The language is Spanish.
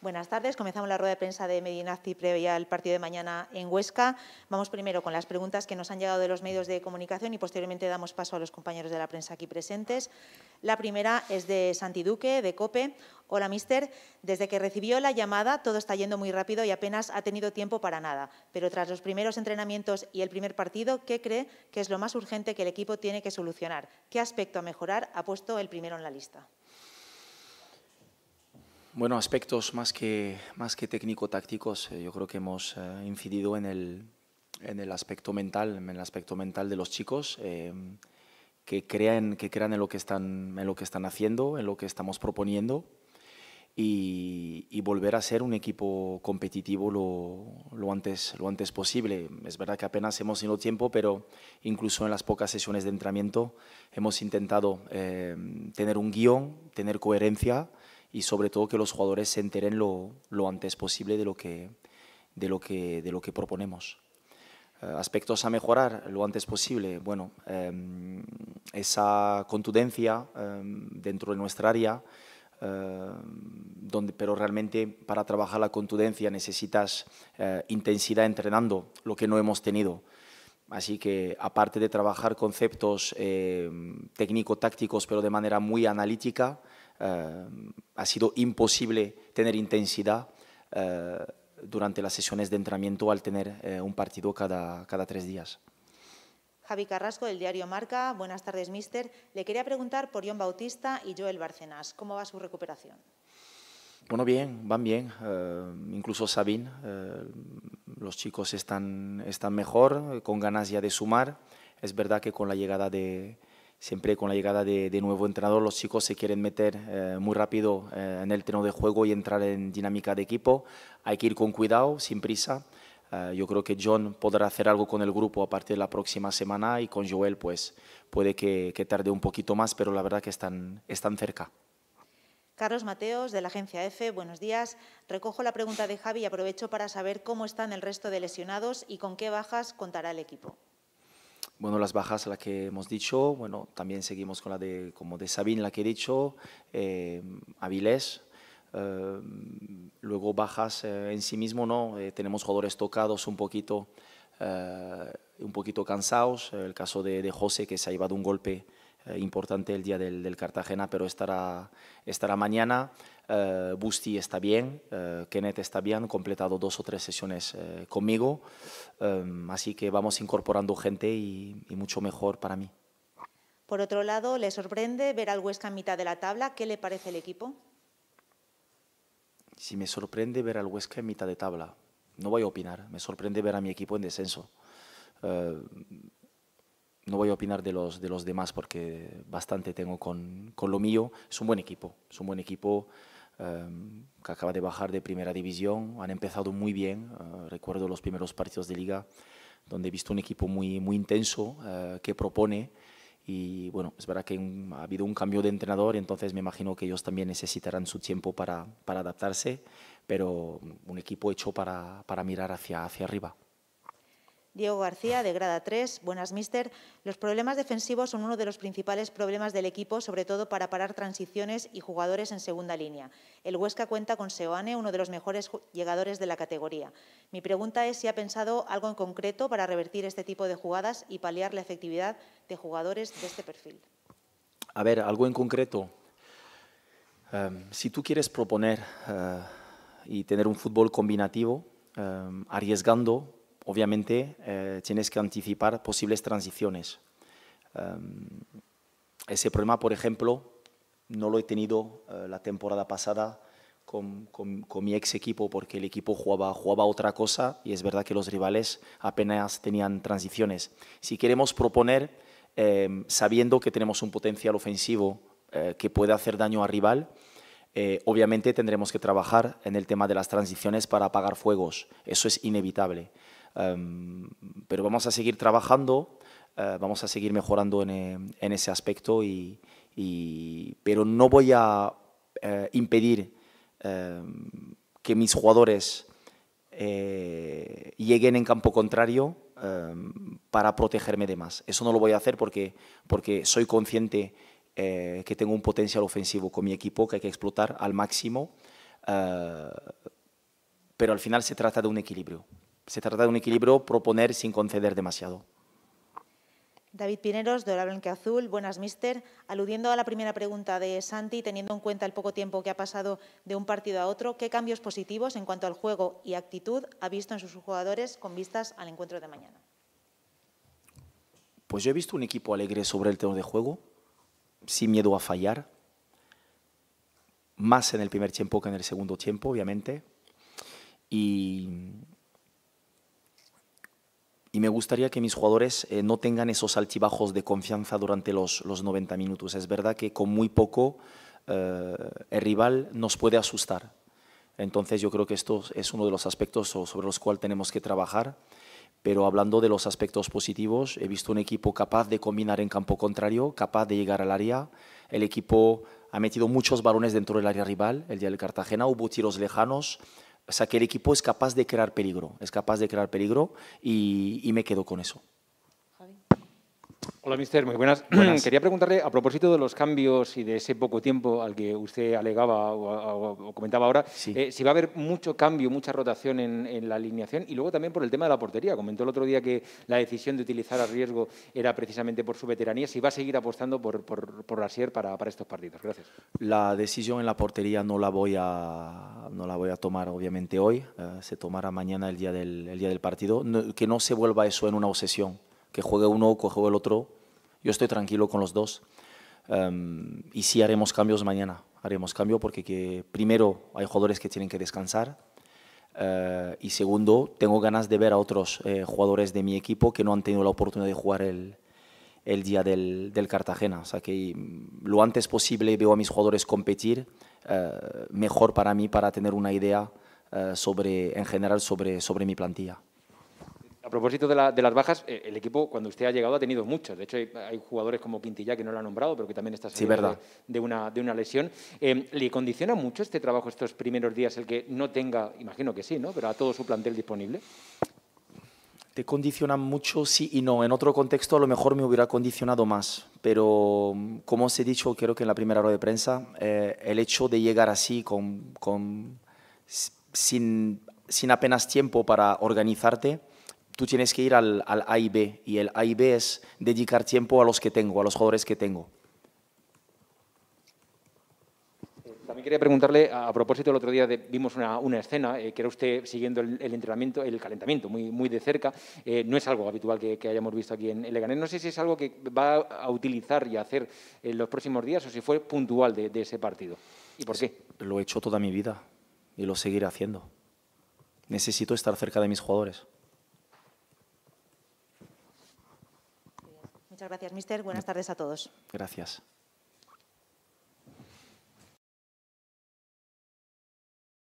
Buenas tardes. Comenzamos la rueda de prensa de Medinazzi previa al partido de mañana en Huesca. Vamos primero con las preguntas que nos han llegado de los medios de comunicación y posteriormente damos paso a los compañeros de la prensa aquí presentes. La primera es de Santi Duque, de COPE. Hola, mister. Desde que recibió la llamada, todo está yendo muy rápido y apenas ha tenido tiempo para nada. Pero tras los primeros entrenamientos y el primer partido, ¿qué cree que es lo más urgente que el equipo tiene que solucionar? ¿Qué aspecto a mejorar ha puesto el primero en la lista? Bueno, aspectos más que, más que técnico-tácticos, eh, yo creo que hemos eh, incidido en el, en el, aspecto mental, en el aspecto mental de los chicos, eh, que, crean, que crean en lo que, están, en lo que están haciendo, en lo que estamos proponiendo y, volver a ser un equipo competitivo lo, lo, antes, lo antes posible. Es verdad que apenas hemos tenido tiempo, pero incluso en las pocas sesiones de entrenamiento hemos intentado tener un guión, tener coherencia, y sobre todo que los jugadores se enteren lo, lo antes posible de lo que, de lo que, de lo que proponemos. Eh, aspectos a mejorar lo antes posible. Bueno, em, esa contundencia em, dentro de nuestra área, em, donde, pero realmente para trabajar la contundencia necesitas eh, intensidad entrenando, lo que no hemos tenido. Así que aparte de trabajar conceptos técnico-tácticos, pero de manera muy analítica, eh, ha sido imposible tener intensidad eh, durante las sesiones de entrenamiento al tener eh, un partido cada, cada tres días. Javi Carrasco, del diario Marca. Buenas tardes, mister. Le quería preguntar por John Bautista y Joel Barcenas. ¿Cómo va su recuperación? Bueno, bien, van bien. incluso Sabín, los chicos están, están mejor, con ganas ya de sumar. Es verdad que con la llegada de, siempre con la llegada de, nuevo entrenador, los chicos se quieren meter eh, muy rápido eh, en el terreno de juego y entrar en dinámica de equipo. Hay que ir con cuidado, sin prisa. Eh, yo creo que John podrá hacer algo con el grupo a partir de la próxima semana y con Joel pues puede que, tarde un poquito más, pero la verdad que están, están cerca. Carlos Mateos, de la agencia EFE, buenos días. Recojo la pregunta de Javi y aprovecho para saber cómo están el resto de lesionados y con qué bajas contará el equipo. Bueno, las bajas, las que hemos dicho, bueno, también seguimos con la de, como de Sabine, la que he dicho, eh, Avilés. Eh, luego bajas eh, en sí mismo, ¿no? Eh, tenemos jugadores tocados un poquito, un poquito cansados. El caso de, José, que se ha llevado un golpe importante el día del, del Cartagena, pero estará, estará mañana. Eh, Busti está bien, eh, Kenneth está bien, completado dos o tres sesiones eh, conmigo, em, así que vamos incorporando gente y, mucho mejor para mí. Por otro lado, ¿le sorprende ver al Huesca en mitad de la tabla? ¿Qué le parece el equipo? Si me sorprende ver al Huesca en mitad de tabla, no voy a opinar, me sorprende ver a mi equipo en descenso. no voy a opinar de los, de los demás porque bastante tengo con, con lo mío. Es un buen equipo, es un buen equipo Em, que acaba de bajar de primera división. Han empezado muy bien, eh, recuerdo los primeros partidos de liga, donde he visto un equipo muy, muy intenso eh, que propone. Y bueno, es verdad que ha habido un cambio de entrenador, entonces me imagino que ellos también necesitarán su tiempo para, para adaptarse, pero un equipo hecho para, para mirar hacia, hacia arriba. Diego García, de Grada 3. Buenas, mister. Los problemas defensivos son uno de los principales problemas del equipo, sobre todo para parar transiciones y jugadores en segunda línea. El Huesca cuenta con Seoane, uno de los mejores llegadores de la categoría. Mi pregunta es si ha pensado algo en concreto para revertir este tipo de jugadas y paliar la efectividad de jugadores de este perfil. A ver, algo en concreto. Em, si tú quieres proponer eh, y tener un fútbol combinativo, em, arriesgando obviamente eh, tienes que anticipar posibles transiciones. Eh, ese problema, por ejemplo, no lo he tenido eh, la temporada pasada con, mi ex equipo, porque el equipo jugaba, jugaba otra cosa y es verdad que los rivales apenas tenían transiciones. Si queremos proponer, sabiendo que tenemos un potencial ofensivo que puede hacer daño al rival, obviamente tendremos que trabajar en el tema de las transiciones para apagar fuegos. Eso es inevitable. Em, pero vamos a seguir trabajando, eh, vamos a seguir mejorando en, eh, ese aspecto, y, pero no voy a eh, impedir em, que mis jugadores lleguen en campo contrario em, para protegerme de más. Eso no lo voy a hacer porque, porque soy consciente que tengo un potencial ofensivo con mi equipo que hay que explotar al máximo, pero al final se trata de un equilibrio se trata de un equilibrio proponer sin conceder demasiado. David Pineros, de Hora Blanque Azul. Buenas, mister. Aludiendo a la primera pregunta de Santi, teniendo en cuenta el poco tiempo que ha pasado de un partido a otro, ¿qué cambios positivos en cuanto al juego y actitud ha visto en sus jugadores con vistas al encuentro de mañana? Pues yo he visto un equipo alegre sobre el tema de juego, sin miedo a fallar, más en el primer tiempo que en el segundo tiempo, obviamente. Y y me gustaría que mis jugadores eh, no tengan esos altibajos de confianza durante los, los 90 minutos. Es verdad que con muy poco eh, el rival nos puede asustar. Entonces yo creo que esto es uno de los aspectos sobre los cuales tenemos que trabajar. Pero hablando de los aspectos positivos, he visto un equipo capaz de combinar en campo contrario, capaz de llegar al área. El equipo ha metido muchos balones dentro del área rival. El día del Cartagena hubo tiros lejanos, o sea, que el equipo es capaz de crear peligro, es capaz de crear peligro y, y me quedo con eso. Hola, mister. Muy buenas. Quería preguntarle, a propósito de los cambios y de ese poco tiempo al que usted alegaba o, comentaba ahora, eh, si va a haber mucho cambio, mucha rotación en, la alineación y luego también por el tema de la portería. Comentó el otro día que la decisión de utilizar a riesgo era precisamente por su veteranía. Si va a seguir apostando por, por, por para, estos partidos. Gracias. La decisión en la portería no la voy a, no la voy a tomar obviamente hoy. Eh, se tomará mañana el día del, día del partido. que no se vuelva eso en una obsesión. Que juegue uno, o juegue el otro yo estoy tranquilo con los dos. Em, y sí haremos cambios mañana. Haremos cambio porque que, primero hay jugadores que tienen que descansar. Eh, y segundo, tengo ganas de ver a otros eh, jugadores de mi equipo que no han tenido la oportunidad de jugar el, el día del, del, Cartagena. O sea, que mm, lo antes posible veo a mis jugadores competir, eh, mejor para mí, para tener una idea sobre, en general sobre, sobre mi plantilla. A propósito de, las bajas, eh, el equipo cuando usted ha llegado ha tenido muchos. De hecho, hay, jugadores como Quintilla que no lo ha nombrado, pero que también está sí, de, una, de una lesión. Eh, ¿Le condiciona mucho este trabajo estos primeros días el que no tenga, imagino que sí, ¿no? pero a todo su plantel disponible? Te condiciona mucho, sí y no. En otro contexto a lo mejor me hubiera condicionado más, pero como os he dicho, creo que en la primera hora de prensa, eh, el hecho de llegar así con, sin apenas tiempo para organizarte, tú tienes que ir al, A y B, y el A y B es dedicar tiempo a los que tengo, a los jugadores que tengo. También quería preguntarle, a propósito, el otro día vimos una, escena eh, que era usted siguiendo el, entrenamiento, el calentamiento muy, muy de cerca. Eh, no es algo habitual que, hayamos visto aquí en, Leganés. No sé si es algo que va a utilizar y hacer en los próximos días o si fue puntual de, de ese partido. ¿Y por qué? Lo he hecho toda mi vida y lo seguiré haciendo. Necesito estar cerca de mis jugadores. Muchas gracias, mister. Buenas mm. tardes a todos. Gracias.